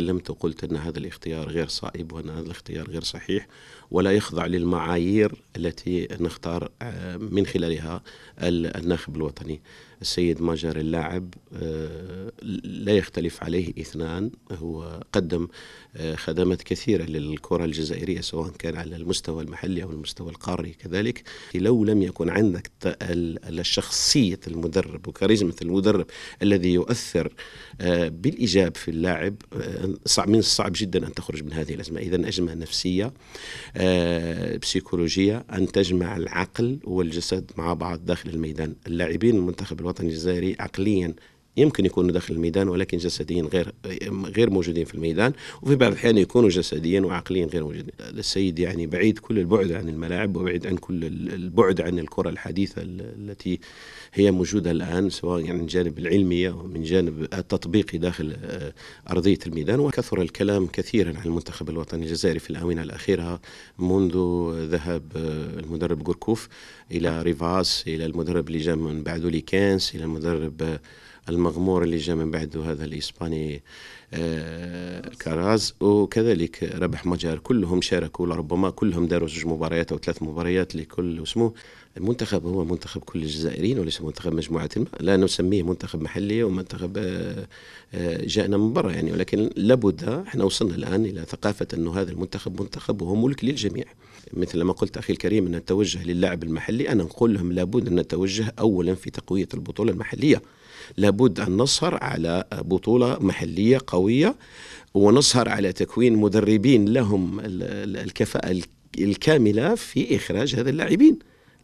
تكلمت وقلت ان هذا الاختيار غير صائب وان هذا الاختيار غير صحيح ولا يخضع للمعايير التي نختار آه، من خلالها الناخب الوطني. السيد ماجر اللاعب آه، لا يختلف عليه اثنان هو قدم آه، خدمات كثيرة للكرة الجزائرية سواء كان على المستوى المحلي أو المستوى القاري كذلك لو لم يكن عندك شخصية المدرب وكاريزمة المدرب الذي يؤثر آه، بالإيجاب في اللاعب من الصعب جدا أن تخرج من هذه الأزمة إذا أزمة نفسية بسيكولوجية أن تجمع العقل والجسد مع بعض داخل الميدان اللاعبين المنتخب الوطني الوطن الجزائري عقليا يمكن يكونوا داخل الميدان ولكن جسديا غير غير موجودين في الميدان وفي بعض الاحيان يكونوا جسديا وعقليا غير موجودين السيد يعني بعيد كل البعد عن الملاعب وبعيد عن كل البعد عن الكره الحديثه التي هي موجوده الان سواء يعني من جانب العلميه ومن جانب التطبيقي داخل آه، ارضيه الميدان وكثر الكلام كثيرا عن المنتخب الوطني الجزائري في الاونه الاخيره منذ ذهب آه، المدرب غوركوف الى ريفاس الى المدرب اللي جاء من بعده ليكانس الى المدرب آه، المغمور اللي جاء من بعده هذا الإسباني آه، كاراز وكذلك ربح مجار كلهم شاركوا لربما كلهم داروا زوج مباريات أو ثلاث مباريات لكل اسمه المنتخب هو منتخب كل الجزائريين وليس منتخب مجموعة ما لا نسميه منتخب محلي ومنتخب آه، آه، جاءنا من برا يعني ولكن لابد احنا وصلنا الآن إلى ثقافة أنه هذا المنتخب منتخب وهو ملك للجميع مثل ما قلت أخي الكريم أن التوجه للاعب المحلي أنا نقول لهم لابد أن نتوجه أولا في تقوية البطولة المحلية لابد أن نسهر على بطولة محلية قوية ونسهر على تكوين مدربين لهم الكفاءة الكاملة في إخراج هذا اللاعبين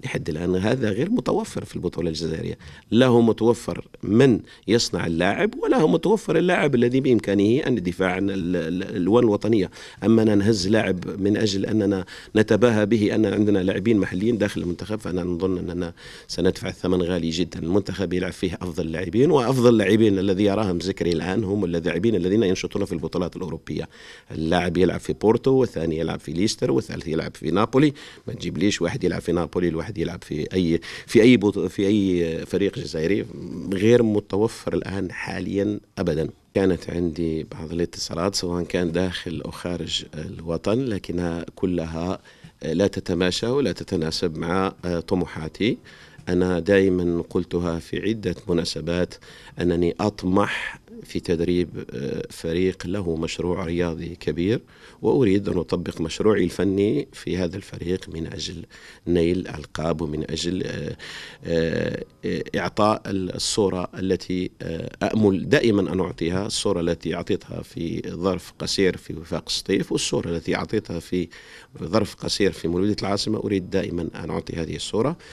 لحد الآن هذا غير متوفر في البطولة الجزائرية لا هو متوفر من يصنع اللاعب ولا هو متوفر اللاعب الذي بإمكانه أن يدفع عن الألوان الوطنية أما أن نهز لاعب من أجل أننا نتباهى به أن عندنا لاعبين محليين داخل المنتخب فأنا نظن أننا سندفع الثمن غالي جدا المنتخب يلعب فيه أفضل اللاعبين وأفضل اللاعبين الذي يراهم ذكري الآن هم اللاعبين الذين ينشطون في البطولات الأوروبية اللاعب يلعب في بورتو والثاني يلعب في ليستر والثالث يلعب في نابولي ما تجيبليش واحد يلعب في نابولي الواحد واحد يلعب في اي في اي بط... في اي فريق جزائري غير متوفر الان حاليا ابدا كانت عندي بعض الاتصالات سواء كان داخل او خارج الوطن لكنها كلها لا تتماشى ولا تتناسب مع آه، طموحاتي انا دائما قلتها في عده مناسبات انني اطمح في تدريب آه، فريق له مشروع رياضي كبير وأريد أن أطبق مشروعي الفني في هذا الفريق من أجل نيل ألقاب ومن أجل آه، آه، إعطاء الصورة التي أأمل دائما أن أعطيها الصورة التي أعطيتها في ظرف قصير في وفاق سطيف والصورة التي أعطيتها في ظرف قصير في مولودية العاصمة أريد دائما أن أعطي هذه الصورة